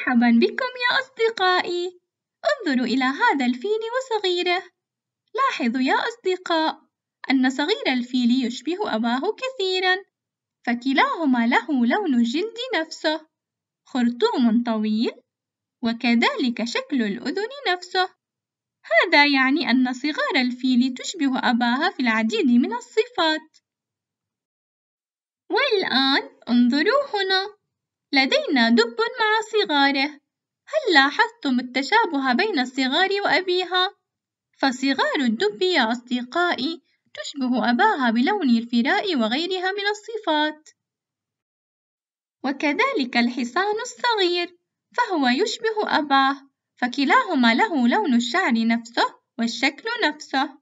مرحبا بكم يا أصدقائي انظروا إلى هذا الفيل وصغيره لاحظوا يا أصدقاء أن صغير الفيل يشبه أباه كثيرا فكلاهما له لون الجلد نفسه خرطوم طويل وكذلك شكل الأذن نفسه هذا يعني أن صغار الفيل تشبه أباها في العديد من الصفات والآن انظروا هنا لدينا دب مع صغاره هل لاحظتم التشابه بين الصغار وأبيها؟ فصغار الدب يا أصدقائي تشبه أباها بلون الفراء وغيرها من الصفات وكذلك الحصان الصغير فهو يشبه أباه فكلاهما له لون الشعر نفسه والشكل نفسه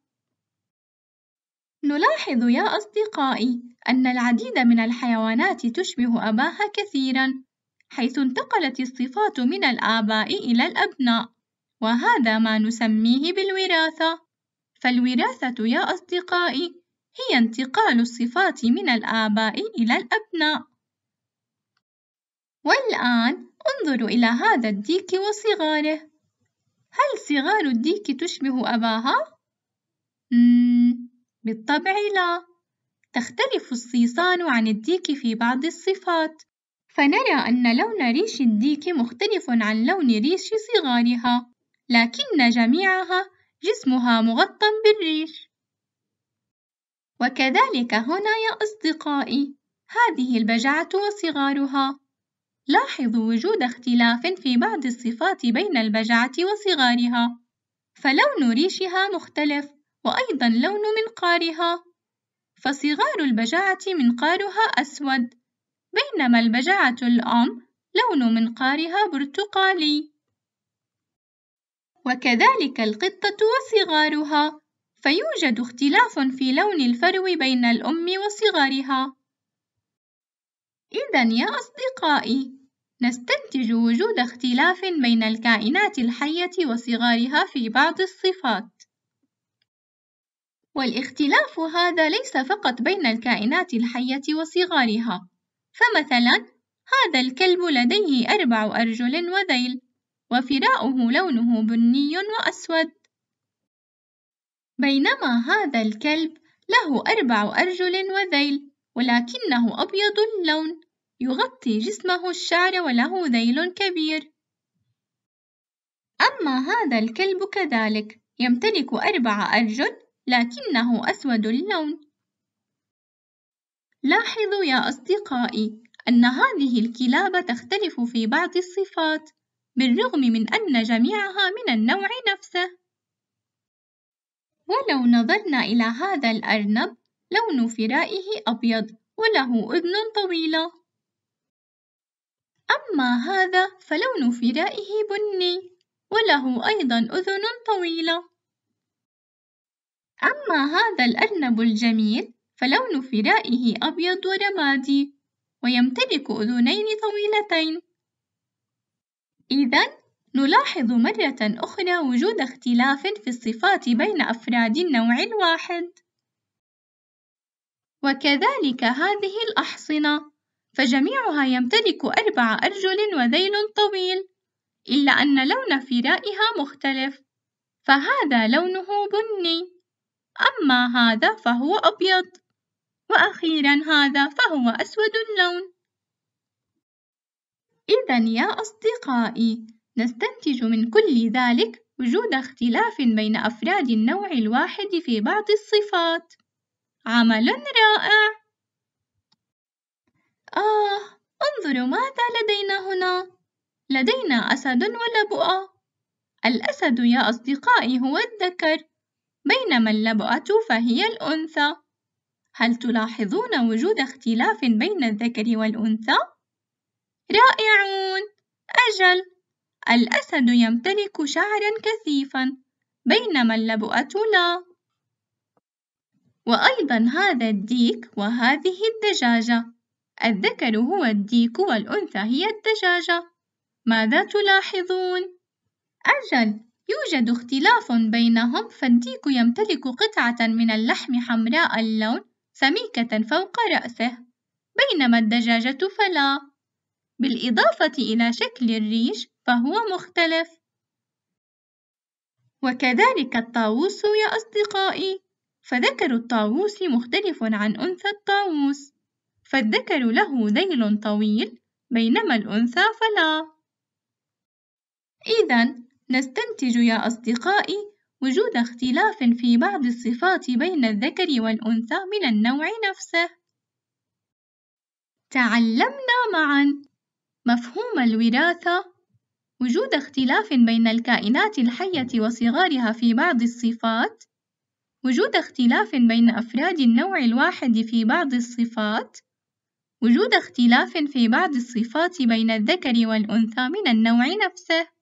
نلاحظ يا أصدقائي أن العديد من الحيوانات تشبه أباها كثيرًا، حيث انتقلت الصفات من الآباء إلى الأبناء، وهذا ما نسميه بالوراثة، فالوراثة يا أصدقائي هي انتقال الصفات من الآباء إلى الأبناء، والآن انظروا إلى هذا الديك وصغاره، هل صغار الديك تشبه أباها؟ مم. بالطبع لا تختلف الصيصان عن الديك في بعض الصفات فنرى أن لون ريش الديك مختلف عن لون ريش صغارها لكن جميعها جسمها مغطى بالريش وكذلك هنا يا أصدقائي هذه البجعة وصغارها لاحظوا وجود اختلاف في بعض الصفات بين البجعة وصغارها فلون ريشها مختلف وأيضا لون منقارها فصغار البجعة منقارها أسود بينما البجعة الأم لون منقارها برتقالي وكذلك القطة وصغارها فيوجد اختلاف في لون الفرو بين الأم وصغارها إذا يا أصدقائي نستنتج وجود اختلاف بين الكائنات الحية وصغارها في بعض الصفات والاختلاف هذا ليس فقط بين الكائنات الحية وصغارها، فمثلاً هذا الكلب لديه أربع أرجل وذيل، وفراؤه لونه بني وأسود، بينما هذا الكلب له أربع أرجل وذيل، ولكنه أبيض اللون، يغطي جسمه الشعر وله ذيل كبير. أما هذا الكلب كذلك يمتلك أربع أرجل لكنه أسود اللون لاحظوا يا أصدقائي أن هذه الكلاب تختلف في بعض الصفات بالرغم من أن جميعها من النوع نفسه ولو نظرنا إلى هذا الأرنب لون فرائه أبيض وله أذن طويلة أما هذا فلون فرائه بني وله أيضا أذن طويلة أما هذا الأرنب الجميل فلون فرائه أبيض ورمادي ويمتلك أذنين طويلتين إذا نلاحظ مرة أخرى وجود اختلاف في الصفات بين أفراد النوع الواحد وكذلك هذه الأحصنة فجميعها يمتلك أربع أرجل وذيل طويل إلا أن لون فرائها مختلف فهذا لونه بني أما هذا فهو أبيض وأخيرا هذا فهو أسود اللون إذا يا أصدقائي نستنتج من كل ذلك وجود اختلاف بين أفراد النوع الواحد في بعض الصفات عمل رائع آه انظروا ماذا لدينا هنا لدينا أسد ولبؤة الأسد يا أصدقائي هو الذكر بينما اللبؤة فهي الأنثى هل تلاحظون وجود اختلاف بين الذكر والأنثى؟ رائعون أجل الأسد يمتلك شعرا كثيفا بينما اللبؤة لا وأيضا هذا الديك وهذه الدجاجة الذكر هو الديك والأنثى هي الدجاجة ماذا تلاحظون؟ أجل يوجد اختلاف بينهم فالديك يمتلك قطعة من اللحم حمراء اللون سميكة فوق رأسه بينما الدجاجة فلا بالإضافة إلى شكل الريش فهو مختلف وكذلك الطاووس يا أصدقائي فذكر الطاووس مختلف عن أنثى الطاووس فالذكر له ذيل طويل بينما الأنثى فلا إذا نستنتج يا أصدقائي وجود اختلاف في بعض الصفات بين الذكر والأنثى من النوع نفسه. تعلمنا معًا مفهوم الوراثة وجود اختلاف بين الكائنات الحية وصغارها في بعض الصفات وجود اختلاف بين أفراد النوع الواحد في بعض الصفات وجود اختلاف في بعض الصفات بين الذكر والأنثى من النوع نفسه